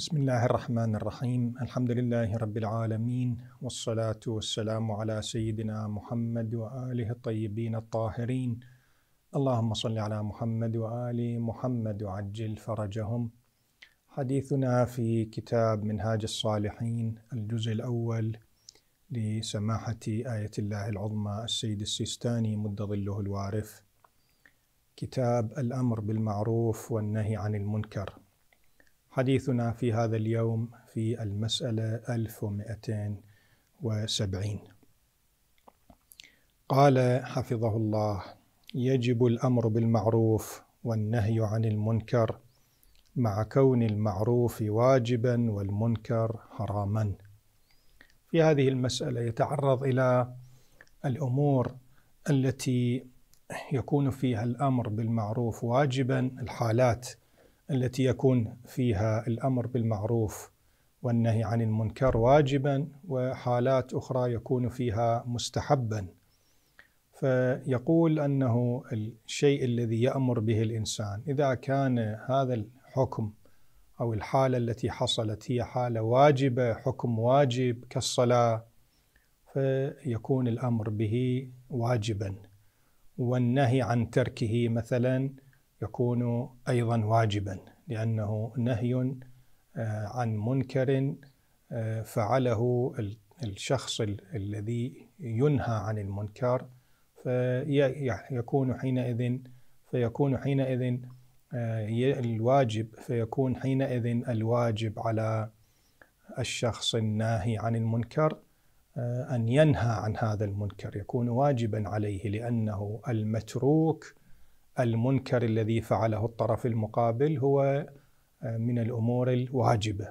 بسم الله الرحمن الرحيم الحمد لله رب العالمين والصلاة والسلام على سيدنا محمد وآله الطيبين الطاهرين اللهم صل على محمد وآل محمد وعجل فرجهم حديثنا في كتاب منهاج الصالحين الجزء الأول لسماحة آية الله العظمى السيد السيستاني مد ظله الوارف كتاب الأمر بالمعروف والنهي عن المنكر حديثنا في هذا اليوم في المسألة 1270 قال حفظه الله يجب الأمر بالمعروف والنهي عن المنكر مع كون المعروف واجبا والمنكر حراما في هذه المسألة يتعرض إلى الأمور التي يكون فيها الأمر بالمعروف واجبا الحالات التي يكون فيها الامر بالمعروف والنهي عن المنكر واجبا وحالات اخرى يكون فيها مستحبا فيقول انه الشيء الذي يامر به الانسان اذا كان هذا الحكم او الحاله التي حصلت هي حاله واجبه حكم واجب كالصلاه فيكون الامر به واجبا والنهي عن تركه مثلا يكون ايضا واجبا لانه نهي آه، عن منكر آه، فعله الشخص الذي ينهى عن المنكر فيكون حينئذ فيكون حينئذ آه، الواجب فيكون حينئذ الواجب على الشخص الناهي عن المنكر ان ينهى عن هذا المنكر يكون واجبا عليه لانه المتروك المنكر الذي فعله الطرف المقابل هو آه، من الامور الواجبه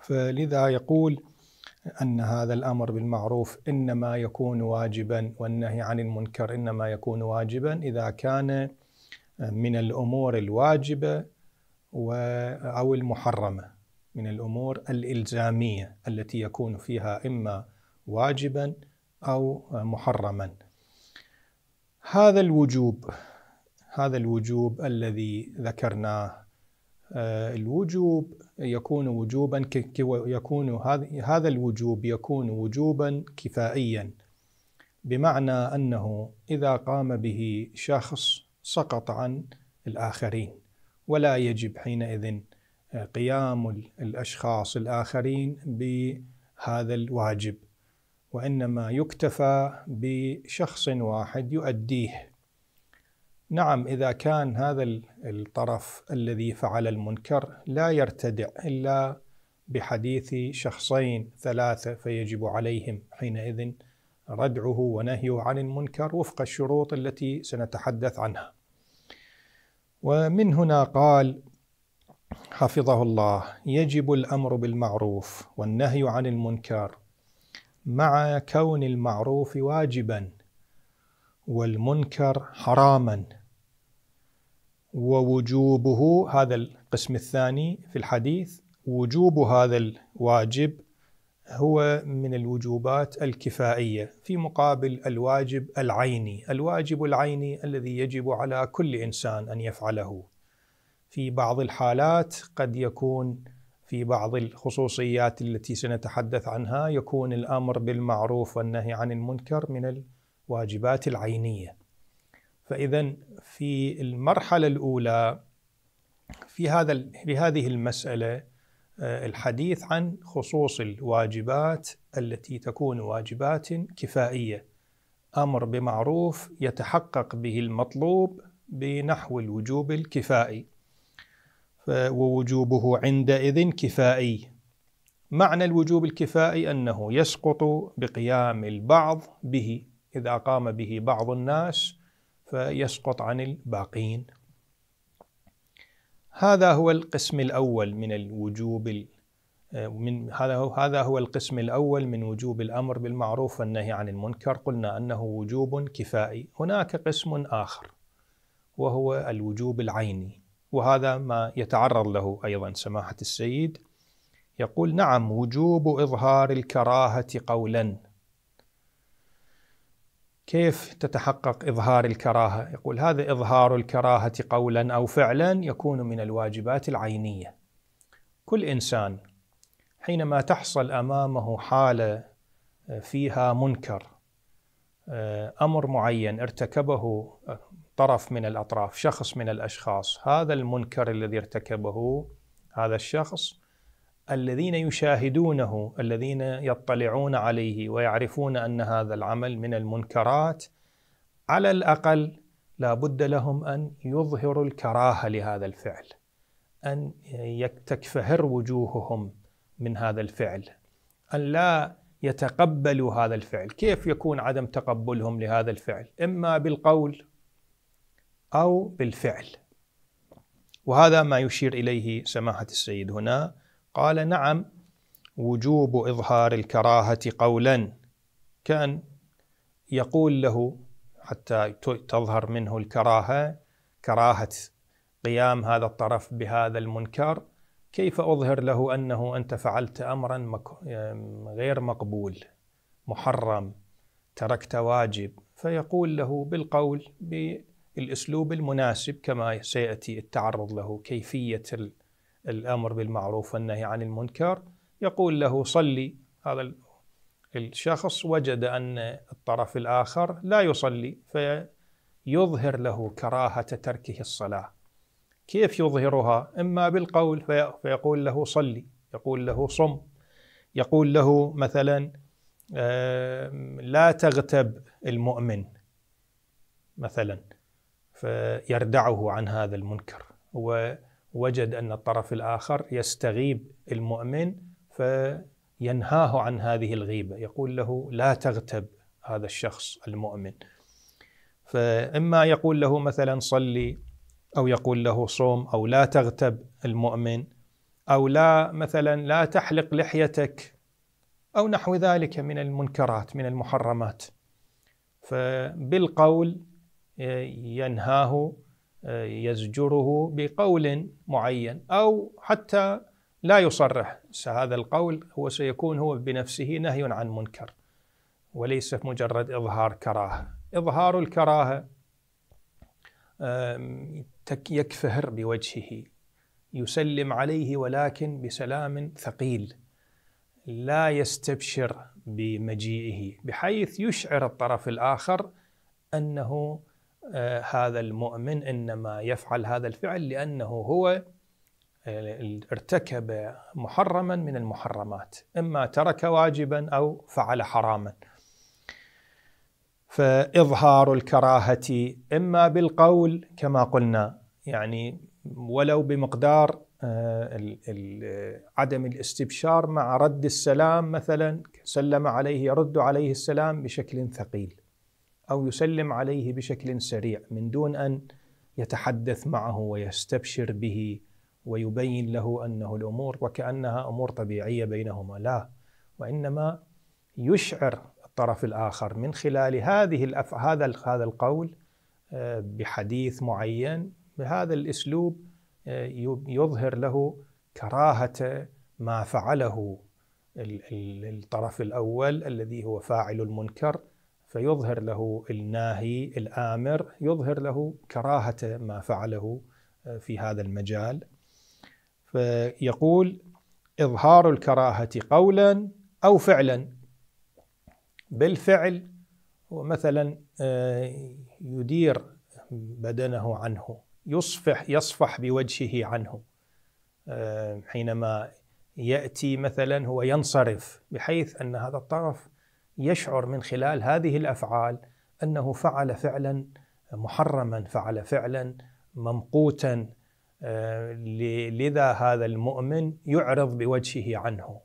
فلذا يقول ان هذا الامر بالمعروف انما يكون واجبا والنهي عن المنكر انما يكون واجبا اذا كان آه، من الامور الواجبه او المحرمه من الامور الالزاميه التي يكون فيها اما واجبا او آه، محرما هذا الوجوب هذا الوجوب الذي ذكرناه آه، الوجوب يكون وجوبا يكون هذا الوجوب يكون وجوبا كفائيا بمعنى انه اذا قام به شخص سقط عن الاخرين ولا يجب حينئذ آه، قيام الاشخاص الاخرين بهذا الواجب وإنما يكتفى بشخص واحد يؤديه نعم إذا كان هذا الطرف الذي فعل المنكر لا يرتدع إلا بحديث شخصين ثلاثة فيجب عليهم حينئذ ردعه ونهيه عن المنكر وفق الشروط التي سنتحدث عنها ومن هنا قال حفظه الله يجب الامر بالمعروف والنهي عن المنكر مع كون المعروف واجبا والمنكر حراما ووجوبه هذا القسم الثاني في الحديث وجوب هذا الواجب هو من الوجوبات الكفائيه في مقابل الواجب العيني، الواجب العيني الذي يجب على كل انسان ان يفعله. في بعض الحالات قد يكون في بعض الخصوصيات التي سنتحدث عنها يكون الامر بالمعروف والنهي عن المنكر من الواجبات العينيه. فاذا في المرحله الاولى في هذا في هذه المساله آه، الحديث عن خصوص الواجبات التي تكون واجبات كفائيه. امر بمعروف يتحقق به المطلوب بنحو الوجوب الكفائي. ووجوبه عندئذ كفائي معنى الوجوب الكفائي أنه يسقط بقيام البعض به إذا قام به بعض الناس فيسقط عن الباقين هذا هو القسم الأول من الوجوب من هذا هو هذا هو القسم الأول من وجوب الأمر بالمعروف والنهي عن المنكر قلنا أنه وجوب كفائي هناك قسم آخر وهو الوجوب العيني وهذا ما يتعرض له أيضا سماحة السيد يقول نعم وجوب إظهار الكراهة قولا كيف تتحقق إظهار الكراهة؟ يقول هذا إظهار الكراهة قولا أو فعلا يكون من الواجبات العينية كل إنسان حينما تحصل أمامه حالة آه، فيها منكر آه، أمر معين ارتكبه آه، طرف من الأطراف شخص من الأشخاص هذا المنكر الذي ارتكبه هذا الشخص الذين يشاهدونه الذين يطلعون عليه ويعرفون أن هذا العمل من المنكرات على الأقل لا بد لهم أن يظهروا الكراهة لهذا الفعل أن تكفهر وجوههم من هذا الفعل أن لا يتقبلوا هذا الفعل كيف يكون عدم تقبلهم لهذا الفعل إما بالقول أو بالفعل وهذا ما يشير إليه سماحة السيد هنا قال نعم وجوب إظهار الكراهة قولا كان يقول له حتى تظهر منه الكراهة كراهة قيام هذا الطرف بهذا المنكر كيف أظهر له أنه أنت فعلت أمرا غير مقبول محرم تركت واجب فيقول له بالقول ب... الاسلوب المناسب كما سياتي التعرض له كيفيه الامر بالمعروف والنهي عن المنكر يقول له صلي هذا الشخص وجد ان الطرف الاخر لا يصلي فيظهر له كراهه تركه الصلاه كيف يظهرها اما بالقول فيقول له صلي يقول له صم يقول له مثلا لا تغتب المؤمن مثلا فيردعه عن هذا المنكر ووجد ان الطرف الاخر يستغيب المؤمن فينهاه عن هذه الغيبه يقول له لا تغتب هذا الشخص المؤمن فاما يقول له مثلا صلي او يقول له صوم او لا تغتب المؤمن او لا مثلا لا تحلق لحيتك او نحو ذلك من المنكرات من المحرمات فبالقول آه، ينهاه آه، يزجره بقول معين او حتى لا يصرح هذا القول هو سيكون هو بنفسه نهي عن منكر وليس مجرد اظهار كراهه اظهار الكراهه يكفهر بوجهه يسلم عليه ولكن بسلام ثقيل لا يستبشر بمجيئه بحيث يشعر الطرف الاخر انه آه، هذا المؤمن انما يفعل هذا الفعل لانه هو آه، ارتكب محرما من المحرمات اما ترك واجبا او فعل حراما فاظهار الكراهه اما بالقول كما قلنا يعني ولو بمقدار آه، عدم الاستبشار مع رد السلام مثلا سلم عليه يرد عليه السلام بشكل ثقيل أو يسلم عليه بشكل سريع من دون أن يتحدث معه ويستبشر به ويبين له أنه الأمور وكأنها أمور طبيعية بينهما لا وإنما يشعر الطرف الآخر من خلال هذه هذا هذا القول آه، بحديث معين بهذا الاسلوب آه، يظهر له كراهه ما فعله الطرف الاول الذي هو فاعل المنكر فيظهر له الناهي الآمر يظهر له كراهة ما فعله آه، في هذا المجال فيقول إظهار الكراهة قولا أو فعلا بالفعل ومثلا آه، يدير بدنه عنه يصفح يصفح بوجهه عنه آه، حينما ياتي مثلا هو ينصرف بحيث ان هذا الطرف يشعر من خلال هذه الافعال انه فعل فعلا محرما، فعل فعلا ممقوتا آه، لذا هذا المؤمن يعرض بوجهه عنه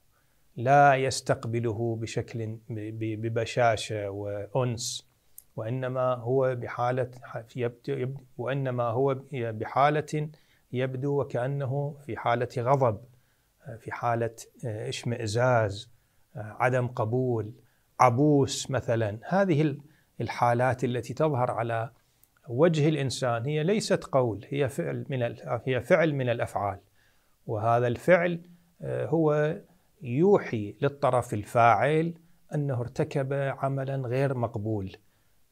لا يستقبله بشكل ببشاشه وانس وانما هو بحاله وانما هو بحاله يبدو وكانه في حاله غضب آه، في حاله آه، اشمئزاز عدم قبول عبوس مثلا هذه الحالات التي تظهر على وجه الانسان هي ليست قول هي فعل من هي فعل من الافعال وهذا الفعل آه، هو يوحي للطرف الفاعل انه ارتكب عملا غير مقبول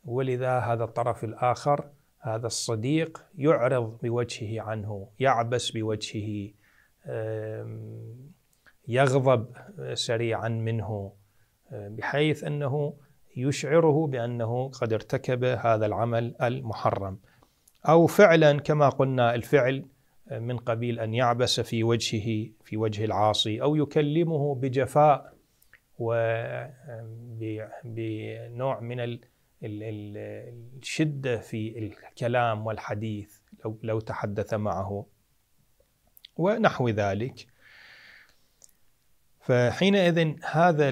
ولذا هذا الطرف الاخر هذا الصديق يعرض بوجهه عنه يعبس بوجهه يغضب سريعا منه بحيث انه يشعره بانه قد ارتكب هذا العمل المحرم او فعلا كما قلنا الفعل من قبيل ان يعبس في وجهه في وجه العاصي او يكلمه بجفاء وبنوع من الشده في الكلام والحديث لو لو تحدث معه ونحو ذلك فحينئذ هذا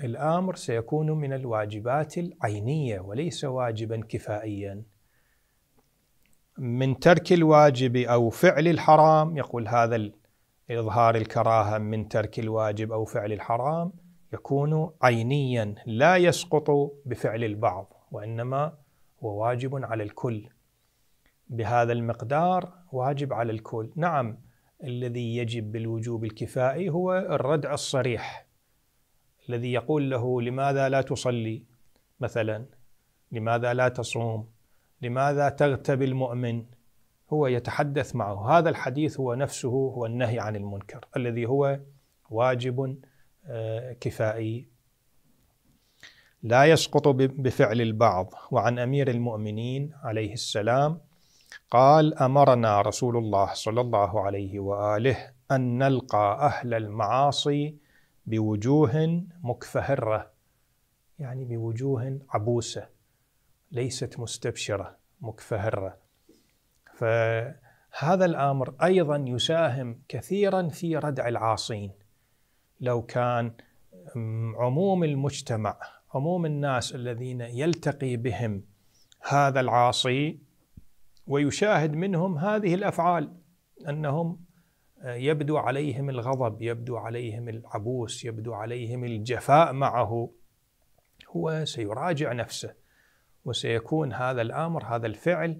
الامر سيكون من الواجبات العينيه وليس واجبا كفائيا من ترك الواجب او فعل الحرام يقول هذا اظهار الكراهه من ترك الواجب او فعل الحرام يكون عينيا لا يسقط بفعل البعض وانما هو واجب على الكل بهذا المقدار واجب على الكل نعم الذي يجب بالوجوب الكفائي هو الردع الصريح الذي يقول له لماذا لا تصلي مثلا لماذا لا تصوم لماذا تغتبي المؤمن هو يتحدث معه هذا الحديث هو نفسه هو النهي عن المنكر الذي هو واجب آه، كفائي لا يسقط بفعل البعض وعن امير المؤمنين عليه السلام قال امرنا رسول الله صلى الله عليه واله ان نلقى اهل المعاصي بوجوه مكفهره يعني بوجوه عبوسه ليست مستبشره مكفهره فهذا الامر ايضا يساهم كثيرا في ردع العاصين لو كان عموم المجتمع عموم الناس الذين يلتقي بهم هذا العاصي ويشاهد منهم هذه الافعال انهم يبدو عليهم الغضب يبدو عليهم العبوس يبدو عليهم الجفاء معه هو سيراجع نفسه وسيكون هذا الامر هذا الفعل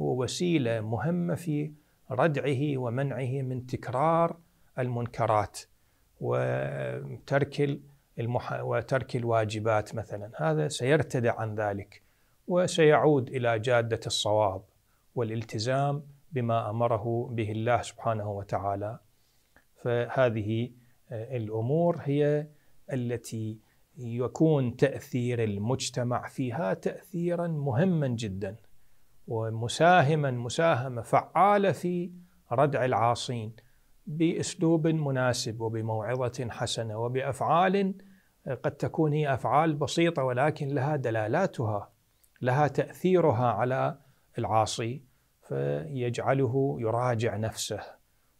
هو وسيله مهمه في ردعه ومنعه من تكرار المنكرات وترك المح... وترك الواجبات مثلا هذا سيرتدع عن ذلك وسيعود الى جاده الصواب والالتزام بما امره به الله سبحانه وتعالى فهذه آه، الامور هي التي يكون تاثير المجتمع فيها تاثيرا مهما جدا ومساهما مساهمه فعاله في ردع العاصين باسلوب مناسب وبموعظه حسنه وبافعال آه، قد تكون هي افعال بسيطه ولكن لها دلالاتها لها تاثيرها على العاصي فيجعله يراجع نفسه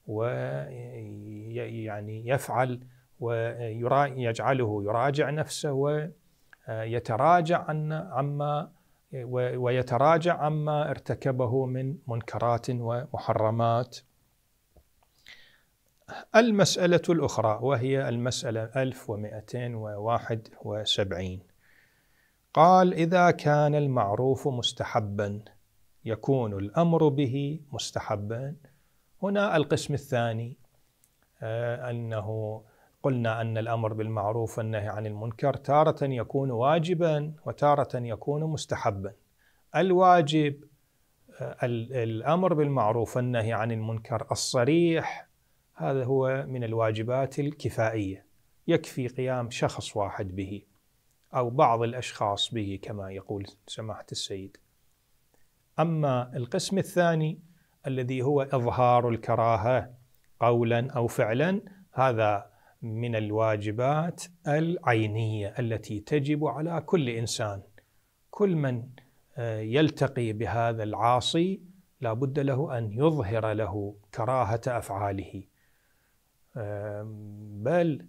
ويعني يفعل ويجعله يراجع نفسه ويتراجع عن عما ويتراجع عما ارتكبه من منكرات ومحرمات المسألة الأخرى وهي المسألة 1271 قال إذا كان المعروف مستحبا يكون الامر به مستحبا هنا القسم الثاني آه، انه قلنا ان الامر بالمعروف والنهي عن المنكر تاره يكون واجبا وتاره يكون مستحبا الواجب آه، الامر بالمعروف والنهي عن المنكر الصريح هذا هو من الواجبات الكفائيه يكفي قيام شخص واحد به او بعض الاشخاص به كما يقول سماحه السيد اما القسم الثاني الذي هو اظهار الكراهه قولا او فعلا هذا من الواجبات العينيه التي تجب على كل انسان كل من آه، يلتقي بهذا العاصي لا بد له ان يظهر له كراهه افعاله بل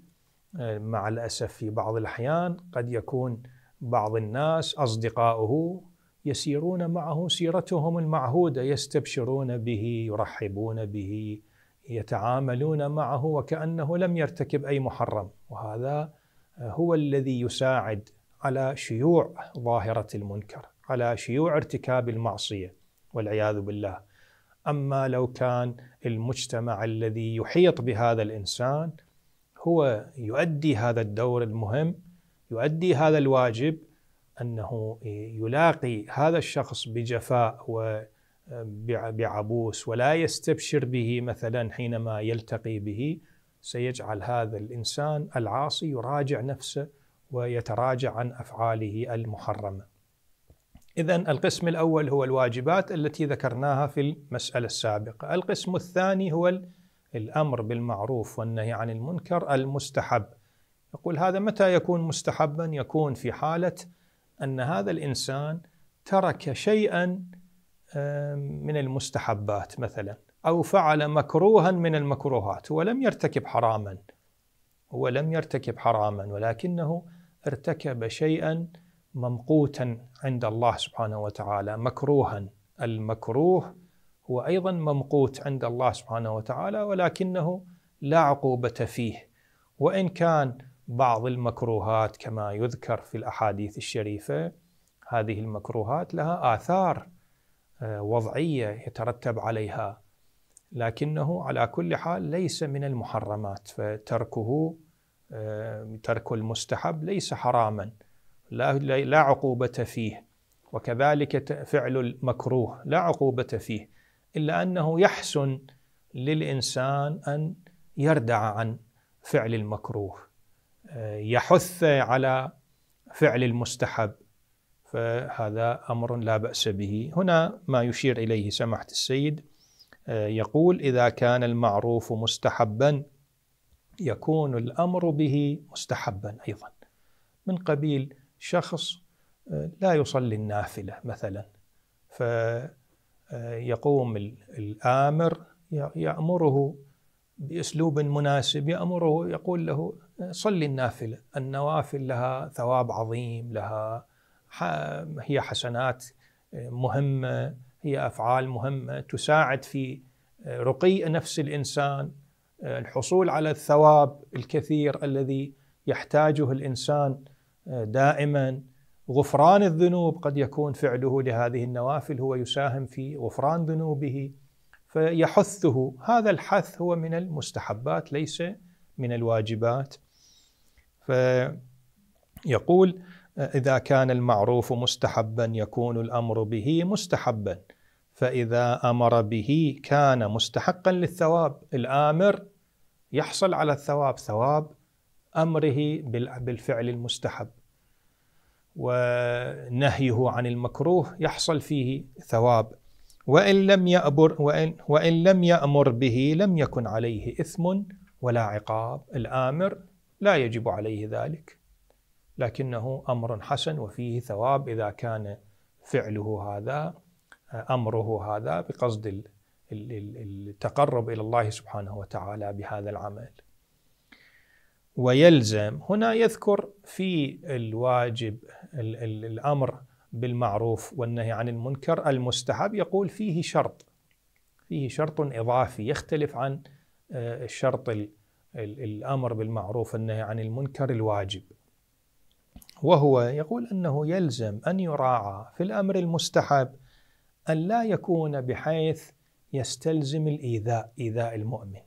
آه، مع الاسف في بعض الاحيان قد يكون بعض الناس اصدقائه يسيرون معه سيرتهم المعهوده يستبشرون به يرحبون به يتعاملون معه وكانه لم يرتكب اي محرم وهذا هو الذي يساعد على شيوع ظاهره المنكر على شيوع ارتكاب المعصيه والعياذ بالله اما لو كان المجتمع الذي يحيط بهذا الانسان هو يؤدي هذا الدور المهم يؤدي هذا الواجب انه يلاقي هذا الشخص بجفاء وبعبوس ولا يستبشر به مثلا حينما يلتقي به سيجعل هذا الانسان العاصي يراجع نفسه ويتراجع عن افعاله المحرمه. اذا القسم الاول هو الواجبات التي ذكرناها في المساله السابقه، القسم الثاني هو الامر بالمعروف والنهي عن المنكر المستحب. يقول هذا متى يكون مستحبا؟ يكون في حاله ان هذا الانسان ترك شيئا من المستحبات مثلا او فعل مكروها من المكروهات هو لم يرتكب حراما هو لم يرتكب حراما ولكنه ارتكب شيئا ممقوتا عند الله سبحانه وتعالى مكروها المكروه هو ايضا ممقوت عند الله سبحانه وتعالى ولكنه لا عقوبه فيه وان كان بعض المكروهات كما يذكر في الاحاديث الشريفه هذه المكروهات لها اثار آه، وضعيه يترتب عليها لكنه على كل حال ليس من المحرمات فتركه آه، ترك المستحب ليس حراما لا لا عقوبه فيه وكذلك فعل المكروه لا عقوبه فيه الا انه يحسن للانسان ان يردع عن فعل المكروه يحث على فعل المستحب فهذا امر لا باس به هنا ما يشير اليه سماحه السيد آه، يقول اذا كان المعروف مستحبا يكون الامر به مستحبا ايضا من قبيل شخص آه، لا يصلي النافله مثلا فيقوم آه، الامر يامره باسلوب مناسب يامره يقول له صلي النافلة النوافل لها ثواب عظيم لها هي حسنات مهمة هي أفعال مهمة تساعد في رقي نفس الإنسان الحصول على الثواب الكثير الذي يحتاجه الإنسان دائما غفران الذنوب قد يكون فعله لهذه النوافل هو يساهم في غفران ذنوبه فيحثه هذا الحث هو من المستحبات ليس من الواجبات فيقول إذا كان المعروف مستحبا يكون الأمر به مستحبا فإذا أمر به كان مستحقا للثواب الآمر يحصل على الثواب ثواب أمره بالفعل المستحب ونهيه عن المكروه يحصل فيه ثواب وإن لم يأبر وإن, وإن لم يأمر به لم يكن عليه إثم ولا عقاب الآمر لا يجب عليه ذلك لكنه امر حسن وفيه ثواب اذا كان فعله هذا امره هذا بقصد التقرب الى الله سبحانه وتعالى بهذا العمل. ويلزم هنا يذكر في الواجب الامر بالمعروف والنهي عن المنكر المستحب يقول فيه شرط فيه شرط اضافي يختلف عن آه، الشرط الامر بالمعروف والنهي عن المنكر الواجب وهو يقول انه يلزم ان يراعى في الامر المستحب ان لا يكون بحيث يستلزم الايذاء ايذاء المؤمن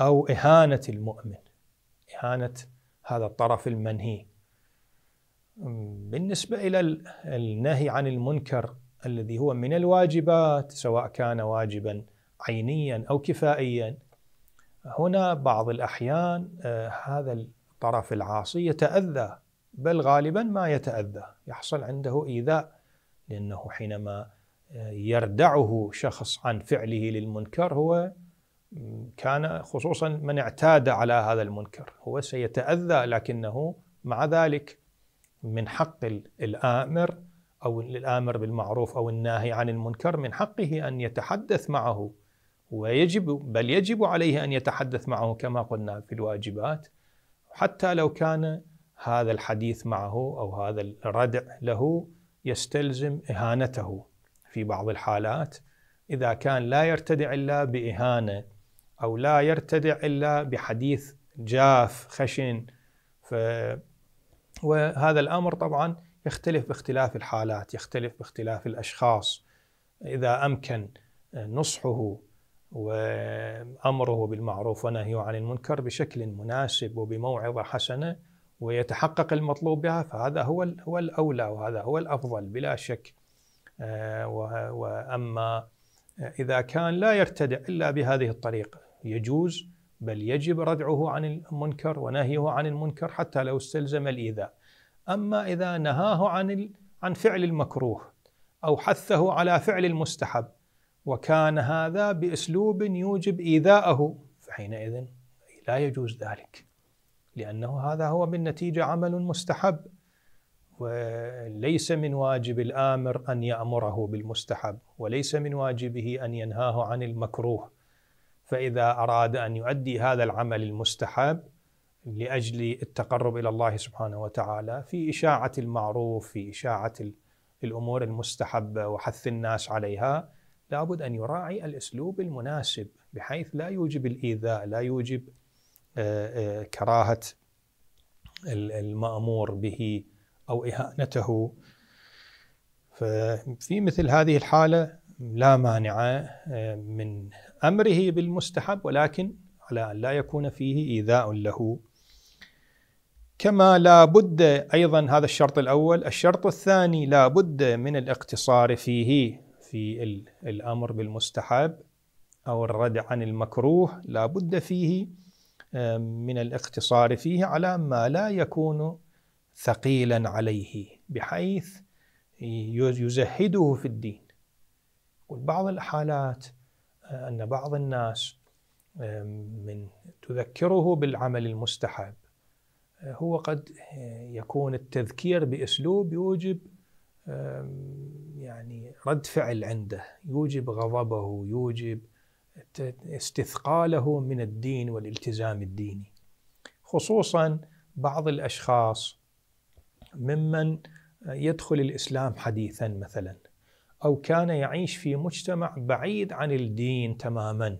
او اهانه المؤمن اهانه هذا الطرف المنهي بالنسبه الى النهي عن المنكر الذي هو من الواجبات سواء كان واجبا عينيا او كفائيا هنا بعض الأحيان آه، هذا الطرف العاصي يتأذى بل غالبا ما يتأذى يحصل عنده إيذاء لأنه حينما آه، يردعه شخص عن فعله للمنكر هو كان خصوصا من اعتاد على هذا المنكر هو سيتأذى لكنه مع ذلك من حق الآمر أو الآمر بالمعروف أو الناهي عن المنكر من حقه أن يتحدث معه ويجب بل يجب عليه أن يتحدث معه كما قلنا في الواجبات حتى لو كان هذا الحديث معه أو هذا الردع له يستلزم إهانته في بعض الحالات إذا كان لا يرتدع إلا بإهانة أو لا يرتدع إلا بحديث جاف خشن ف وهذا الأمر طبعا يختلف باختلاف الحالات يختلف باختلاف الأشخاص إذا أمكن نصحه وامره بالمعروف ونهيه عن المنكر بشكل مناسب وبموعظه حسنه ويتحقق المطلوب بها فهذا هو هو الاولى وهذا هو الافضل بلا شك. آه، واما اذا كان لا يرتدع الا بهذه الطريقه يجوز بل يجب ردعه عن المنكر ونهيه عن المنكر حتى لو استلزم الايذاء. اما اذا نهاه عن عن فعل المكروه او حثه على فعل المستحب وكان هذا باسلوب يوجب ايذاءه فحينئذ لا يجوز ذلك لانه هذا هو بالنتيجه عمل مستحب وليس من واجب الامر ان يامره بالمستحب وليس من واجبه ان ينهاه عن المكروه فاذا اراد ان يؤدي هذا العمل المستحب لاجل التقرب الى الله سبحانه وتعالى في اشاعه المعروف في اشاعه الامور المستحبه وحث الناس عليها لابد أن يراعي الأسلوب المناسب بحيث لا يوجب الإيذاء لا يوجب آه، آه، كراهة المأمور به أو إهانته ففي مثل هذه الحالة لا مانع آه، من أمره بالمستحب ولكن على أن لا يكون فيه إيذاء له كما لا بد أيضا هذا الشرط الأول الشرط الثاني لا بد من الاقتصار فيه في الامر بالمستحب او الردع عن المكروه لا بد فيه من الاقتصار فيه على ما لا يكون ثقيلا عليه بحيث يزهده في الدين بعض الحالات آه، ان بعض الناس من تذكره بالعمل المستحب آه، هو قد آه، يكون التذكير باسلوب يوجب يعني رد فعل عنده يوجب غضبه يوجب استثقاله من الدين والالتزام الديني خصوصا بعض الاشخاص ممن يدخل الاسلام حديثا مثلا او كان يعيش في مجتمع بعيد عن الدين تماما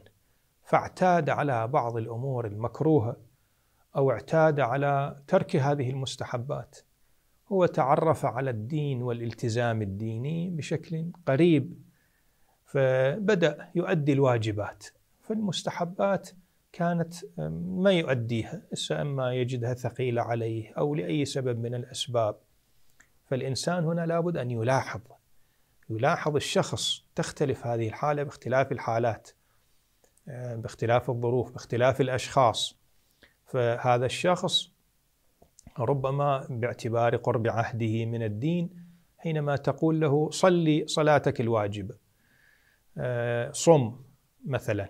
فاعتاد على بعض الامور المكروهه او اعتاد على ترك هذه المستحبات هو تعرف على الدين والالتزام الديني بشكل قريب فبدأ يؤدي الواجبات فالمستحبات كانت ما يؤديها إما يجدها ثقيلة عليه أو لأي سبب من الأسباب فالإنسان هنا لابد أن يلاحظ يلاحظ الشخص تختلف هذه الحالة باختلاف الحالات باختلاف الظروف باختلاف الأشخاص فهذا الشخص ربما باعتبار قرب عهده من الدين حينما تقول له صلي صلاتك الواجبه آه، صم مثلا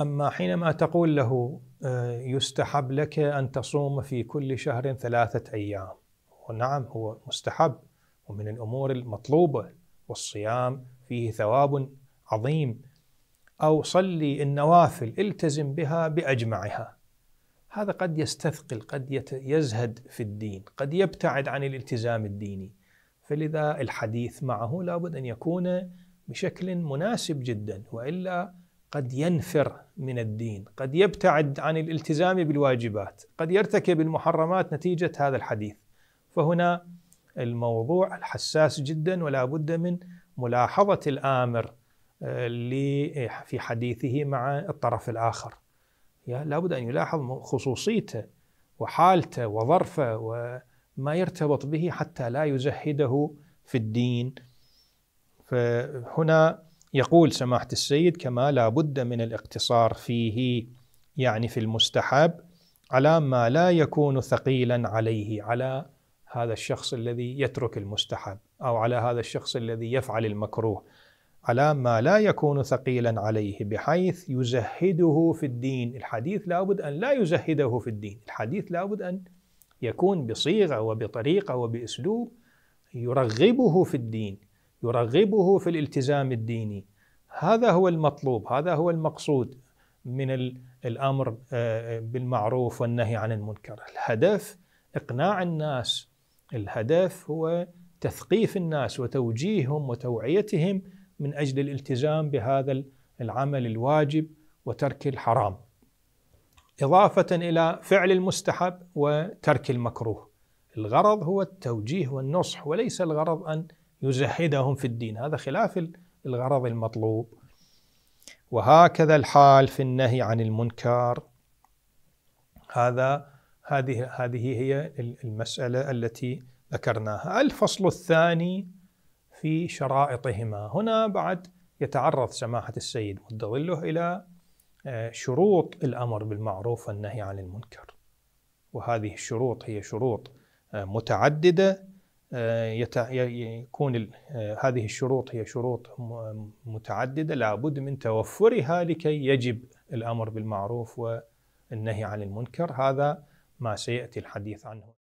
اما حينما تقول له آه، يستحب لك ان تصوم في كل شهر ثلاثه ايام ونعم هو مستحب ومن الامور المطلوبه والصيام فيه ثواب عظيم او صلي النوافل التزم بها باجمعها هذا قد يستثقل قد يزهد في الدين قد يبتعد عن الالتزام الديني فلذا الحديث معه لابد أن يكون بشكل مناسب جدا وإلا قد ينفر من الدين قد يبتعد عن الالتزام بالواجبات قد يرتكب المحرمات نتيجة هذا الحديث فهنا الموضوع الحساس جدا ولا بد من ملاحظة الآمر آه، في حديثه مع الطرف الآخر لابد أن يلاحظ خصوصيته وحالته وظرفه وما يرتبط به حتى لا يزهده في الدين فهنا يقول سماحة السيد كما لا بد من الاقتصار فيه يعني في المستحب على ما لا يكون ثقيلا عليه على هذا الشخص الذي يترك المستحب أو على هذا الشخص الذي يفعل المكروه على ما لا يكون ثقيلا عليه بحيث يزهده في الدين الحديث لابد أن لا يزهده في الدين الحديث لابد أن يكون بصيغة وبطريقة وبأسلوب يرغبه في الدين يرغبه في الالتزام الديني هذا هو المطلوب هذا هو المقصود من الأمر آه، آه، بالمعروف والنهي عن المنكر الهدف إقناع الناس الهدف هو تثقيف الناس وتوجيههم وتوعيتهم من اجل الالتزام بهذا العمل الواجب وترك الحرام. اضافه الى فعل المستحب وترك المكروه. الغرض هو التوجيه والنصح وليس الغرض ان يزهدهم في الدين، هذا خلاف الغرض المطلوب. وهكذا الحال في النهي عن المنكر. هذا هذه هذه هي المساله التي ذكرناها. الفصل الثاني في شرائطهما هنا بعد يتعرض سماحة السيد مد ظله إلى آه، شروط الأمر بالمعروف والنهي عن المنكر وهذه الشروط هي شروط آه، متعددة آه، يكون هذه الشروط هي شروط متعددة لابد من توفرها لكي يجب الأمر بالمعروف والنهي عن المنكر هذا ما سيأتي الحديث عنه